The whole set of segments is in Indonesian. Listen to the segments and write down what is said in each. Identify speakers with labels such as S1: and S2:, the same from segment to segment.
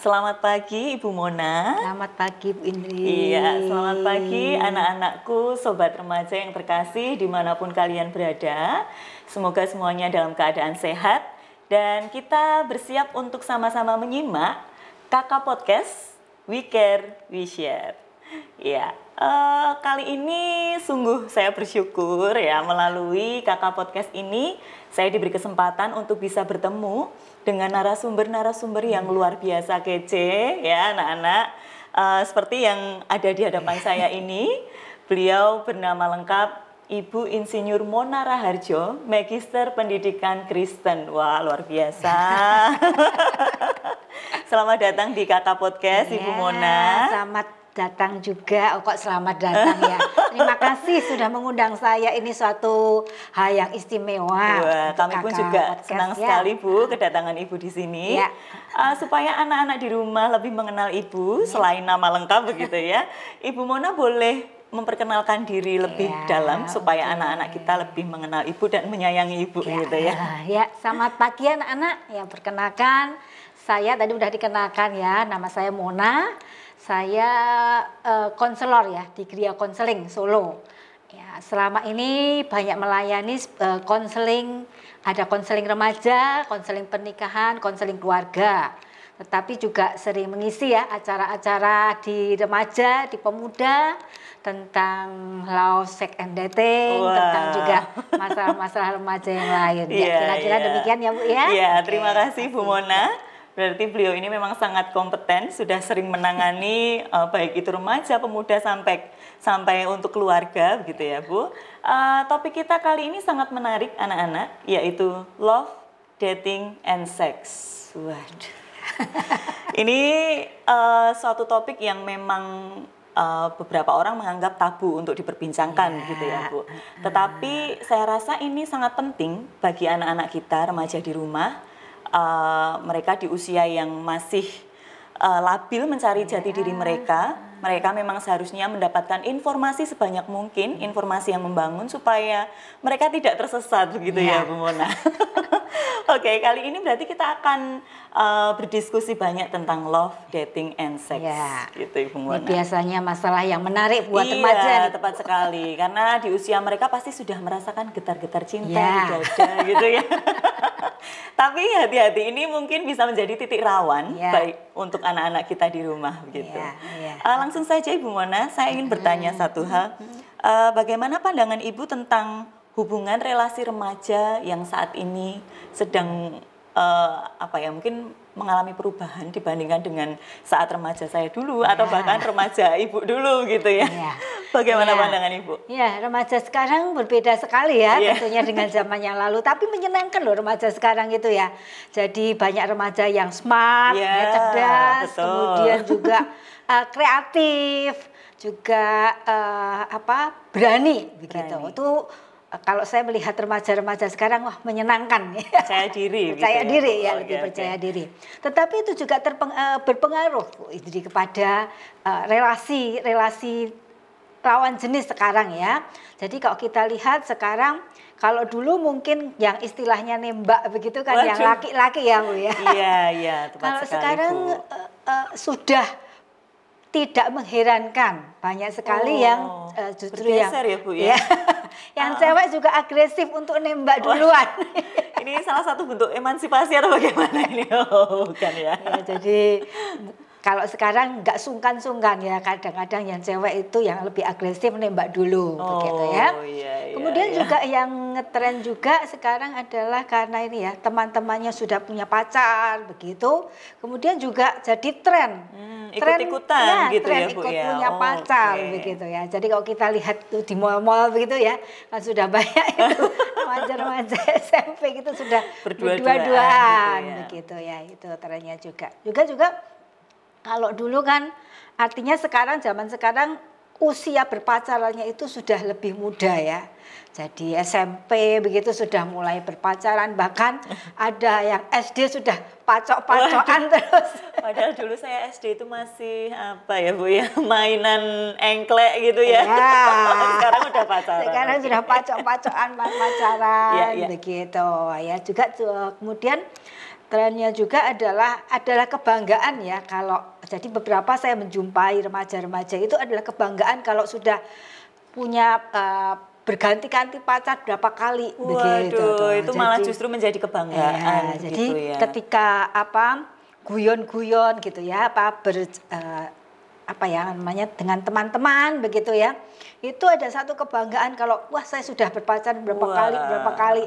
S1: Selamat pagi Ibu Mona.
S2: Selamat pagi Bu
S1: Indri. Iya, selamat pagi anak-anakku, sobat remaja yang terkasih dimanapun kalian berada. Semoga semuanya dalam keadaan sehat dan kita bersiap untuk sama-sama menyimak Kakak Podcast We Care, We Share. Ya uh, kali ini sungguh saya bersyukur ya melalui kakak podcast ini saya diberi kesempatan untuk bisa bertemu dengan narasumber-narasumber yang luar biasa kece ya anak-anak uh, seperti yang ada di hadapan saya ini. Beliau bernama lengkap Ibu Insinyur Mona Raharjo, Magister Pendidikan Kristen. Wah, luar biasa. Selamat datang di Kakak Podcast, ya, Ibu Mona.
S2: Selamat datang juga. Oh, kok selamat datang ya. Terima kasih sudah mengundang saya. Ini suatu hal yang istimewa. Wah, kami pun juga podcast, senang ya. sekali
S1: Bu kedatangan Ibu di sini. Ya.
S2: Uh, supaya
S1: anak-anak di rumah lebih mengenal Ibu ya. selain nama lengkap begitu ya. Ibu Mona boleh memperkenalkan diri lebih ya, dalam supaya anak-anak okay. kita lebih mengenal ibu dan menyayangi ibu ya, gitu ya.
S2: Ya, selamat pagi anak-anak. Ya, perkenalkan saya tadi udah dikenalkan ya, nama saya Mona saya eh, konselor uh, ya di Gria Konseling Solo. Ya, selama ini banyak melayani eh, konseling, uh, ada konseling remaja, konseling pernikahan, konseling keluarga. Tetapi juga sering mengisi ya acara-acara di remaja, di pemuda tentang law sex and dating, wow. tentang juga masalah-masalah remaja yang lain. Ya, iya, kira-kira ya, kira -kira yeah. demikian ya Bu ya. Iya, yeah, terima kasih
S1: Bu Mona. Berarti beliau ini memang sangat kompeten, sudah sering menangani uh, baik itu remaja, pemuda sampai sampai untuk keluarga gitu ya, Bu. Uh, topik kita kali ini sangat menarik anak-anak, yaitu love, dating, and sex. Waduh. ini uh, suatu topik yang memang Uh, beberapa orang menganggap tabu untuk diperbincangkan yeah. gitu ya Bu. Tetapi saya rasa ini sangat penting bagi anak-anak kita remaja di rumah uh, mereka di usia yang masih uh, labil mencari jati diri mereka mereka memang seharusnya mendapatkan informasi sebanyak mungkin, hmm. informasi yang membangun supaya mereka tidak tersesat begitu ya, ya Bu Mona. Oke, okay, kali ini berarti kita akan uh, berdiskusi banyak tentang love, dating, and sex. Ya.
S2: Gitu Ibu Mona. Ini biasanya masalah yang menarik buat iya, remaja. Iya,
S1: tepat sekali. Karena di usia mereka pasti sudah merasakan getar-getar cinta ya. di dada gitu ya. Tapi hati-hati ini mungkin bisa menjadi titik rawan ya. baik untuk anak-anak kita di rumah gitu. Ya, ya. Uh, langsung saja Ibu Mona, saya ingin hmm, bertanya hmm, satu hmm, hal. Uh, bagaimana pandangan Ibu tentang hubungan relasi remaja yang saat ini sedang uh, apa ya mungkin mengalami perubahan dibandingkan dengan saat remaja saya dulu ya. atau bahkan remaja ibu dulu gitu ya. ya. Bagaimana ya. pandangan ibu?
S2: Ya remaja sekarang berbeda sekali ya, ya tentunya dengan zaman yang lalu. Tapi menyenangkan loh remaja sekarang itu ya. Jadi banyak remaja yang smart, ya, ya cerdas, betul. kemudian juga uh, kreatif, juga uh, apa berani begitu. Berani. Itu eh, kalau saya melihat remaja-remaja sekarang wah menyenangkan ya percaya diri gitu percaya gitu diri ya, oh, lebih okay, ya, percaya okay. diri tetapi itu juga terpeng, uh, berpengaruh jadi kepada uh, relasi relasi lawan jenis sekarang ya jadi kalau kita lihat sekarang kalau dulu mungkin yang istilahnya nembak begitu kan Waduh. yang laki-laki ya bu ya iya iya kalau sekarang bu. Uh, uh, sudah tidak mengherankan banyak sekali oh, yang uh, justru yang ya, Bu, ya? Iya. yang uh, cewek juga agresif untuk nembak duluan.
S1: ini salah satu bentuk emansipasi atau bagaimana ini? Oh, bukan ya. ya
S2: jadi kalau sekarang nggak sungkan-sungkan ya kadang-kadang yang cewek itu yang lebih agresif nembak dulu oh, begitu ya. Oh, iya, iya, Kemudian iya. juga yang ngetren juga sekarang adalah karena ini ya teman-temannya sudah punya pacar begitu. Kemudian juga jadi tren.
S1: Hmm, ikut-ikutan ya, gitu tren ya ikut ya. punya oh,
S2: pacar okay. begitu ya. Jadi kalau kita lihat tuh di mall-mall begitu ya kan sudah banyak itu remaja-remaja SMP gitu sudah berdua-duaan berdua gitu, ya. begitu ya itu trennya juga. Juga juga kalau dulu kan artinya sekarang zaman sekarang usia berpacarannya itu sudah lebih muda ya. Jadi SMP begitu sudah mulai berpacaran bahkan ada yang SD sudah pacok-pacokan terus.
S1: Padahal dulu saya SD itu masih apa ya Bu ya mainan engklek gitu ya. ya.
S2: Sekarang sudah pacaran. Sekarang sudah pacok-pacokan pacaran ya, ya. begitu ya juga kemudian trennya juga adalah adalah kebanggaan ya kalau jadi beberapa saya menjumpai remaja-remaja itu adalah kebanggaan kalau sudah punya uh, eh, berganti-ganti pacar berapa kali Waduh, begitu tuh. itu jadi, malah justru menjadi kebanggaan ya, gitu jadi ya. ketika apa guyon-guyon gitu ya apa ber, uh, apa ya namanya dengan teman-teman begitu ya itu ada satu kebanggaan kalau wah saya sudah berpacaran berapa wah. kali berapa kali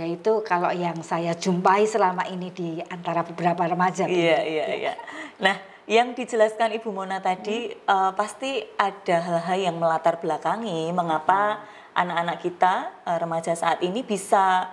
S2: yaitu kalau yang saya jumpai selama ini di antara beberapa remaja iya iya ya.
S1: iya nah yang dijelaskan Ibu Mona tadi hmm. uh, pasti
S2: ada hal-hal yang
S1: melatar belakangi mengapa hmm. anak-anak hmm. kita uh, remaja saat ini bisa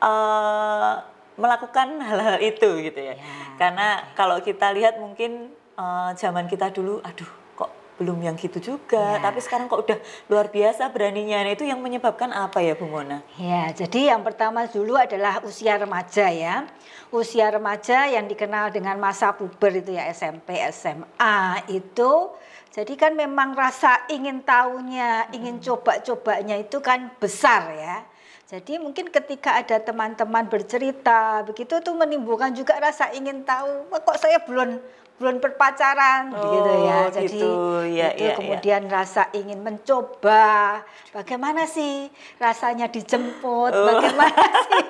S1: uh, melakukan hal-hal itu gitu ya. ya. Karena kalau kita lihat mungkin uh, zaman kita dulu aduh kok belum yang gitu juga ya. tapi sekarang kok udah luar biasa beraninya nah, itu yang menyebabkan apa ya Bu Mona?
S2: Ya jadi yang pertama dulu adalah usia remaja ya usia remaja yang dikenal dengan masa puber itu ya SMP SMA itu jadi kan memang rasa ingin tahunya ingin hmm. coba-cobanya itu kan besar ya jadi mungkin ketika ada teman-teman bercerita begitu tuh menimbulkan juga rasa ingin tahu kok saya belum belum berpacaran oh, gitu ya. Oh, Jadi gitu. ya, itu ya, kemudian ya. rasa ingin mencoba bagaimana sih rasanya dijemput, oh. bagaimana sih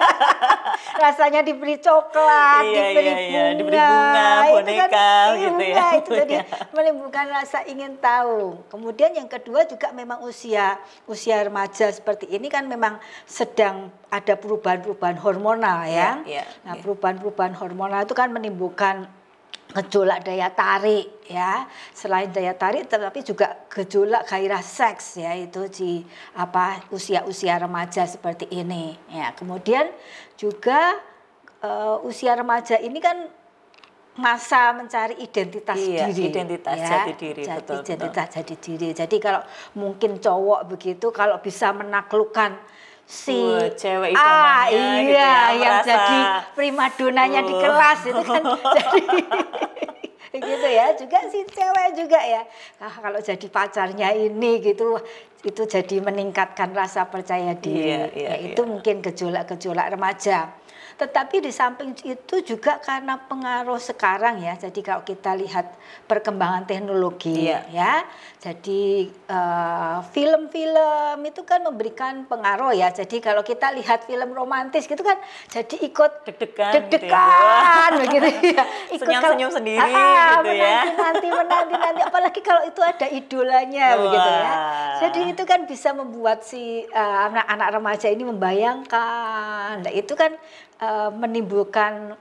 S2: rasanya diberi coklat, iya, diberi, iya, iya. bunga, iya. diberi bunga, kan boneka
S1: kan, gitu ya. Iya, itu tadi
S2: menimbulkan rasa ingin tahu. Kemudian yang kedua juga memang usia usia remaja seperti ini kan memang sedang ada perubahan-perubahan hormonal ya. ya, ya nah, perubahan-perubahan hormonal itu kan menimbulkan gejolak daya tarik ya selain daya tarik tetapi juga gejolak gairah seks ya itu di apa usia-usia remaja seperti ini ya kemudian juga uh, usia remaja ini kan masa mencari identitas iya, diri identitas ya, jati diri jati, betul identitas betul. jati diri jadi kalau mungkin cowok begitu kalau bisa menaklukkan si Wah, cewek ah iya gitu ya, yang merasa. jadi primadonanya uh. di kelas itu kan jadi gitu ya juga si cewek juga ya nah, kalau jadi pacarnya ini gitu itu jadi meningkatkan rasa percaya iya, diri yeah, yeah, ya, iya. itu yeah. mungkin gejolak-gejolak remaja tetapi di samping itu juga karena pengaruh sekarang ya. Jadi kalau kita lihat perkembangan teknologi iya. ya. Jadi eh, film-film uh, itu kan memberikan pengaruh ya. Jadi kalau kita lihat film romantis gitu kan jadi ikut deg-degan deg gitu ya. ya. Ikut senyum-senyum ah, sendiri ah, gitu ya. Nanti menanti nanti apalagi kalau itu ada idolanya Wah. begitu ya. Jadi itu kan bisa membuat si eh, anak-anak uh, remaja ini membayangkan. Nah, itu kan Eh, menimbulkan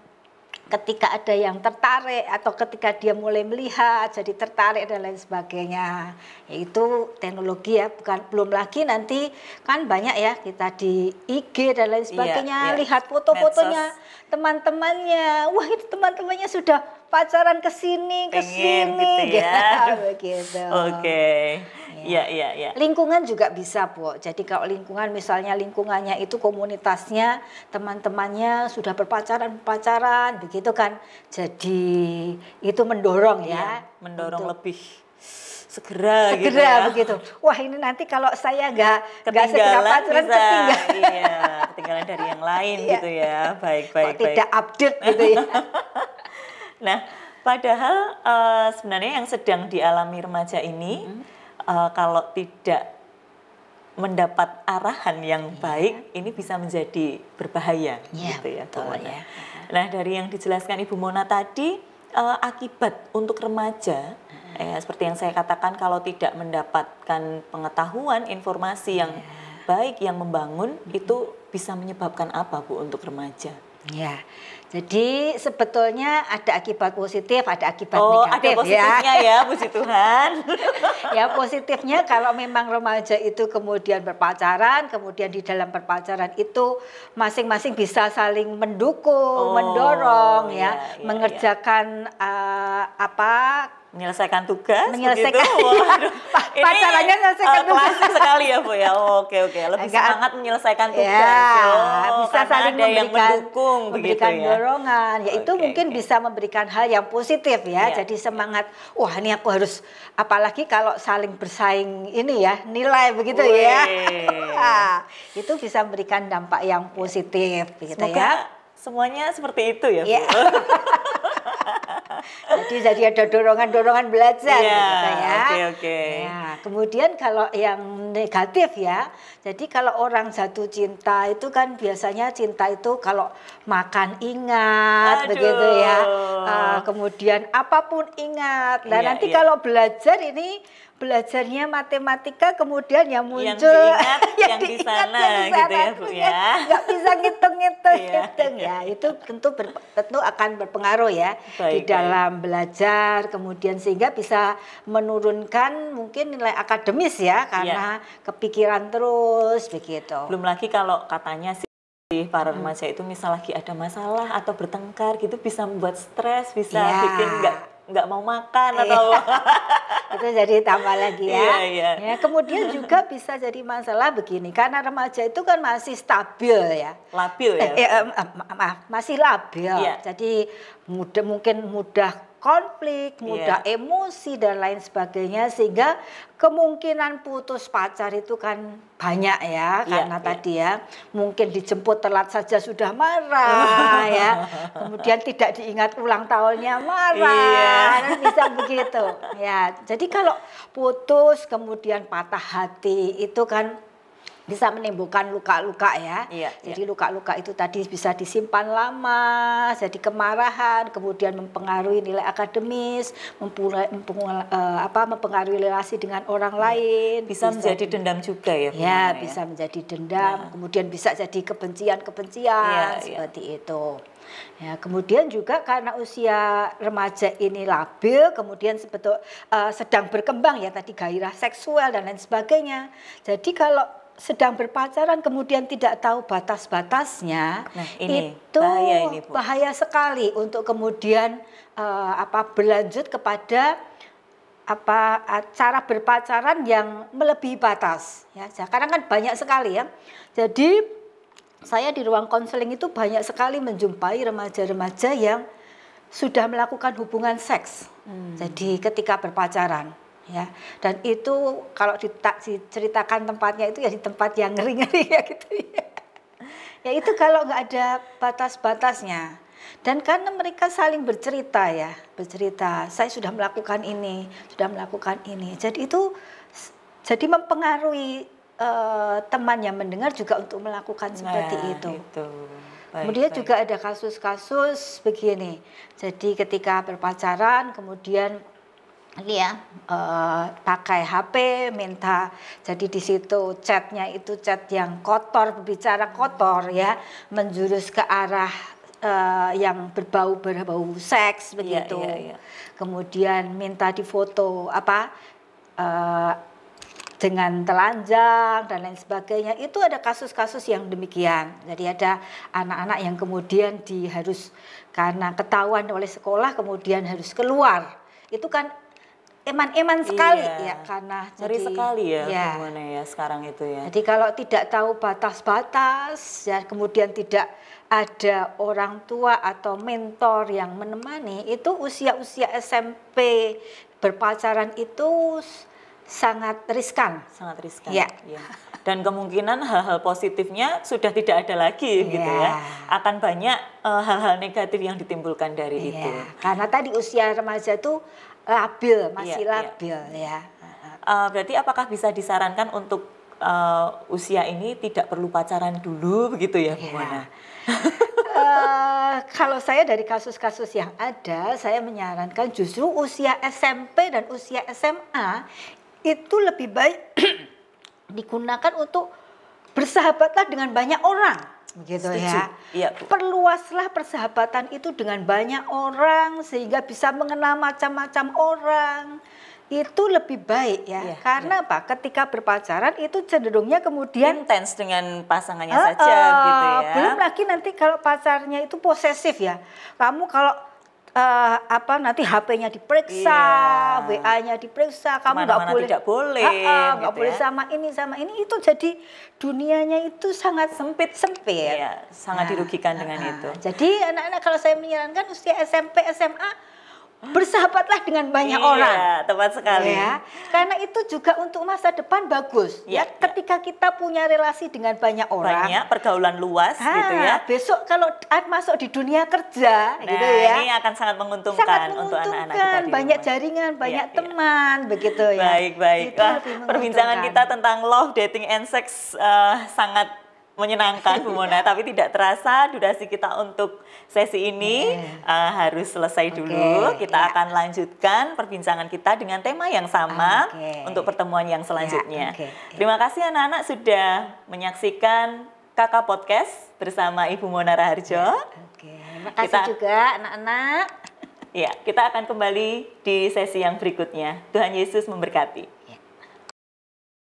S2: ketika ada yang tertarik atau ketika dia mulai melihat jadi tertarik dan lain sebagainya itu teknologi ya bukan belum lagi nanti kan banyak ya kita di IG dan lain iya, sebagainya iya, iya. lihat foto-fotonya teman-temannya wah itu teman-temannya sudah pacaran ke sini ke sini gitu, ya. gitu. oke
S1: okay. Iya, iya, iya, iya.
S2: Lingkungan juga bisa, Bu. Jadi kalau lingkungan misalnya lingkungannya itu komunitasnya, teman-temannya sudah berpacaran-pacaran begitu kan. Jadi itu mendorong ya, ya mendorong untuk, lebih segera, gitu segera gitu ya. begitu. Wah, ini nanti kalau saya nggak nggak segera pacaran bisa. ketinggalan. Iya, ketinggalan dari
S1: yang lain iya. gitu ya. Baik, baik, Kok baik. Tidak update gitu ya. nah, Padahal uh, sebenarnya yang sedang dialami remaja ini hmm uh, kalau tidak mendapat arahan yang iya. baik ini bisa menjadi berbahaya yeah, gitu ya betul, Yeah. Iya. Nah dari yang dijelaskan Ibu Mona tadi uh, akibat untuk remaja -huh. ya, eh, seperti yang saya katakan kalau tidak mendapatkan pengetahuan informasi yang iya. baik yang membangun hmm. itu bisa menyebabkan
S2: apa Bu untuk remaja? Ya, jadi sebetulnya ada akibat positif, ada akibat oh, negatif ada ya. positifnya ya. ya, puji Tuhan. ya positifnya kalau memang remaja itu kemudian berpacaran, kemudian di dalam berpacaran itu masing-masing bisa saling mendukung, oh, mendorong ya, ya, ya mengerjakan ya. Uh, apa menyelesaikan tugas menyelesaikan begitu. Waduh, ini pacarannya menyelesaikan uh, eh, tugas sekali ya
S1: bu ya oh, oke oke lebih Agak, semangat menyelesaikan ya, tugas ya, oh, bisa saling ada memberikan, yang mendukung memberikan begitu, ya.
S2: dorongan ya itu okay, mungkin okay. bisa memberikan hal yang positif ya, ya jadi iya. semangat wah ini aku harus apalagi kalau saling bersaing ini ya nilai begitu Wee. ya itu bisa memberikan dampak yang positif gitu Semoga ya semuanya seperti itu ya bu. Yeah. tadi jadi ada dorongan-dorongan belajar yeah, gitu kan ya. Oke okay, oke. Okay. Ya, kemudian kalau yang negatif ya. Jadi kalau orang jatuh cinta itu kan biasanya cinta itu kalau makan ingat Aduh. begitu ya. Uh, kemudian apapun ingat. Nah, iya, nanti iya. kalau belajar ini belajarnya matematika kemudian ya yang muncul
S1: yang diingat yang, yang di sana gitu ya Bu ya.
S2: Enggak bisa ngitung-ngitung iya, ngitung ya. Itu tentu ber, tentu akan berpengaruh ya baik, di dalam baik. belajar kemudian sehingga bisa menurunkan mungkin nilai akademis ya iya. karena iya. kepikiran terus begitu. Belum
S1: lagi kalau katanya sih para hmm. remaja itu misal lagi ada masalah atau bertengkar gitu bisa membuat stres, bisa yeah. bikin nggak nggak mau makan atau iya. itu
S2: jadi tambah lagi ya. Yeah, yeah. ya kemudian juga bisa jadi masalah begini karena remaja itu kan masih stabil ya
S1: labil ya eh,
S2: eh, maaf masih labil yeah. jadi mudah mungkin mudah konflik, iya. mudah yeah. emosi dan lain sebagainya sehingga kemungkinan putus pacar itu kan banyak ya iya, karena yeah, tadi ya mungkin dijemput telat saja sudah marah ya. Kemudian tidak diingat ulang tahunnya iya. marah. Yeah. Kan bisa begitu. Ya, jadi kalau putus kemudian patah hati itu kan bisa menimbulkan luka-luka ya. Iya, iya. jadi luka-luka iya. itu tadi bisa disimpan lama, jadi kemarahan, kemudian mempengaruhi nilai akademis, mempengaruhi, mempengaruhi, eh, apa, mempengaruhi relasi dengan orang iya. lain. Bisa, bisa menjadi dendam juga ya. Iya, ya, bisa menjadi dendam, ya. kemudian bisa jadi kebencian-kebencian iya, seperti iya. itu. Ya, kemudian juga karena usia remaja ini labil, kemudian sebetul uh, sedang berkembang ya tadi gairah seksual dan lain sebagainya. Jadi kalau sedang berpacaran kemudian tidak tahu batas-batasnya nah, itu bahaya, ini, Bu. bahaya sekali untuk kemudian uh, apa berlanjut kepada apa cara berpacaran yang melebihi batas ya nah, sekarang kan banyak sekali ya jadi saya di ruang konseling itu banyak sekali menjumpai remaja-remaja yang sudah melakukan hubungan seks hmm. jadi ketika berpacaran ya dan itu kalau diceritakan tempatnya itu ya di tempat yang ngeri-ngeri ya gitu ya ya itu kalau nggak ada batas-batasnya dan karena mereka saling bercerita ya bercerita saya sudah melakukan ini sudah melakukan ini jadi itu jadi mempengaruhi uh, teman yang mendengar juga untuk melakukan nah, seperti itu, itu. Baik, kemudian baik. juga ada kasus-kasus begini jadi ketika berpacaran kemudian Iya, uh, pakai HP minta jadi di situ chatnya itu chat yang kotor berbicara kotor ya menjurus ke arah uh, yang berbau berbau seks iya, begitu. Yeah, yeah, yeah. Kemudian minta difoto apa uh, dengan telanjang dan lain sebagainya. Itu ada kasus-kasus yang demikian. Jadi ada anak-anak yang kemudian di harus karena ketahuan oleh sekolah kemudian harus keluar. Itu kan eman-eman iya. sekali iya. ya karena ceri sekali ya, ya ya sekarang itu ya. Jadi kalau tidak tahu batas-batas ya kemudian tidak ada orang tua atau mentor yang menemani itu usia-usia SMP berpacaran itu sangat riskan. Sangat riskan. Ya. ya.
S1: Dan kemungkinan hal-hal positifnya sudah tidak ada lagi ya. gitu ya. Akan banyak eh, hal-hal uh, negatif yang ditimbulkan dari ya. itu.
S2: Karena tadi usia remaja itu labil iya, masih iya, labil iya. ya
S1: uh, berarti apakah bisa disarankan untuk uh, usia ini tidak perlu pacaran dulu begitu ya Bu uh,
S2: kalau saya dari kasus-kasus yang ada, saya menyarankan justru usia SMP dan usia SMA itu lebih baik digunakan untuk bersahabatlah dengan banyak orang Gitu ya. Setuju. ya. Iya, Bu. Perluaslah persahabatan itu dengan banyak orang sehingga bisa mengenal macam-macam orang itu lebih baik ya. ya Karena ya. apa? Ketika berpacaran itu cenderungnya kemudian intens dengan pasangannya uh, saja gitu ya. Belum lagi nanti kalau pacarnya itu posesif ya. Kamu kalau uh, apa nanti HP-nya diperiksa, iya. WA-nya diperiksa, kamu nggak boleh tidak boleh, nggak gitu ya. boleh sama ini sama ini itu jadi dunianya itu sangat sempit sempit, iya, sangat
S1: nah, dirugikan dengan uh, itu.
S2: Jadi anak-anak kalau saya menyarankan usia SMP SMA bersahabatlah dengan banyak iya, orang. tepat sekali. Ya, karena itu juga untuk masa depan bagus. Ya, ya. ketika kita punya relasi dengan banyak orang. Banyak
S1: pergaulan luas ha, ah, gitu ya.
S2: Besok kalau masuk di dunia kerja nah, gitu ya. ini
S1: akan sangat menguntungkan, sangat menguntungkan untuk
S2: anak-anak kita. banyak rumah. jaringan, iya, banyak ya, teman ya. begitu ya. Baik, baik. Gitu Wah, perbincangan
S1: kita tentang love, dating and sex uh, sangat menyenangkan Bu Mona, tapi tidak terasa durasi kita untuk sesi ini yeah. Eh, uh, harus selesai okay. dulu. Kita yeah. akan lanjutkan perbincangan kita dengan tema yang sama okay. untuk pertemuan yang selanjutnya. Yeah. Okay. Terima kasih anak-anak sudah menyaksikan Kakak Podcast bersama Ibu Mona Raharjo. Ya, oke, okay.
S2: terima kasih kita, juga anak-anak.
S1: Ya, kita akan kembali di sesi yang berikutnya. Tuhan Yesus memberkati.